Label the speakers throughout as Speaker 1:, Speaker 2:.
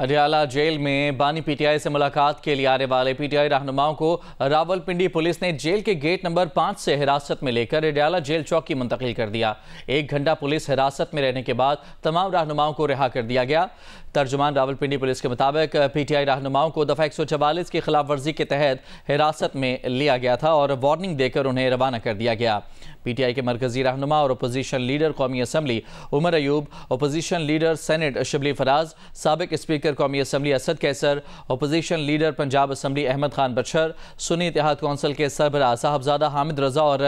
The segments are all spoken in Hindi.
Speaker 1: अडियाला जेल में बानी पीटीआई से मुलाकात के लिए आने वाले पीटीआई रहनुमाओं को रावलपिंडी पुलिस ने जेल के गेट नंबर पांच से हिरासत में लेकर अडियाला जेल चौकी मुंतकिल कर दिया एक घंटा पुलिस हिरासत में रहने के बाद तमाम रहनुमाओं को रिहा कर दिया गया तर्जुमान रावलपिंडी पुलिस के मुताबिक पीटीआई रहनुमाओं को दफा एक सौ चवालीस की खिलाफवर्जी के तहत हिरासत में लिया गया था और वार्निंग देकर उन्हें रवाना कर दिया गया पीटीआई के मरकजी रहनुमा और अपोजिशन लीडर कौमी assembly Umar Ayub opposition leader Senate Shibli Faraz सबक स्पीकर स्पीकर कौमी assembly Asad Qaiser opposition leader Punjab assembly Ahmad Khan Bachar Sunni Ittehad council के सरबरा साहबजादा हामिद रजा और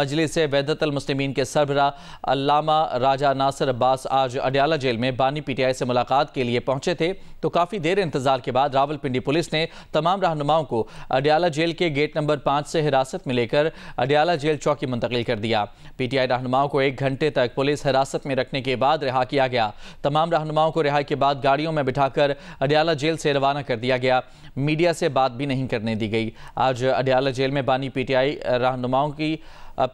Speaker 1: मजलिस वहदतलमसलिमिन के सरबरा अलामा राजा नासर अब्बास आज अडयाला जेल में बानी पीटीआई से मुलाकात के लिए पहुंचे थे तो काफ़ी देर इंतजार के बाद रावलपिंडी पुलिस ने तमाम रहनुमाओं को अडयाला जेल के गेट नंबर पाँच से हिरासत में लेकर अडयाला जेल चौकी मुंतकिल कर दिया पीटीआई रहनुमाओं को एक घंटे तक पुलिस हिरासत में रखने के बाद रिहा किया गया तमाम रहनुमाओं को रिहाई के बाद गाड़ियों में बिठाकर कर अडियाला जेल से रवाना कर दिया गया मीडिया से बात भी नहीं करने दी गई आज अडियाला जेल में बानी पीटीआई रहनुमाओं की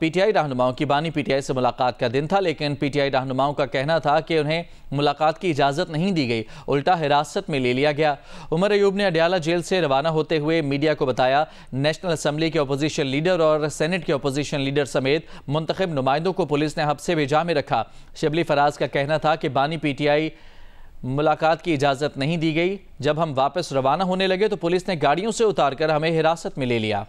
Speaker 1: पीटीआई रहनुमाओं की बानी पीटीआई से मुलाकात का दिन था लेकिन पीटीआई रहनुमाओं का कहना था कि उन्हें मुलाकात की इजाज़त नहीं दी गई उल्टा हिरासत में ले लिया गया उमर अयूब ने अडियाला जेल से रवाना होते हुए मीडिया को बताया नेशनल असम्बली के अपोजिशन लीडर और सेनेट के अपोजिशन लीडर समेत मुंतब नुमाइंदों को पुलिस ने हबसे बेजा में रखा शबली फराज का कहना था कि बानी पी मुलाकात की इजाज़त नहीं दी गई जब हम वापस रवाना होने लगे तो पुलिस ने गाड़ियों से उतारकर हमें हिरासत में ले लिया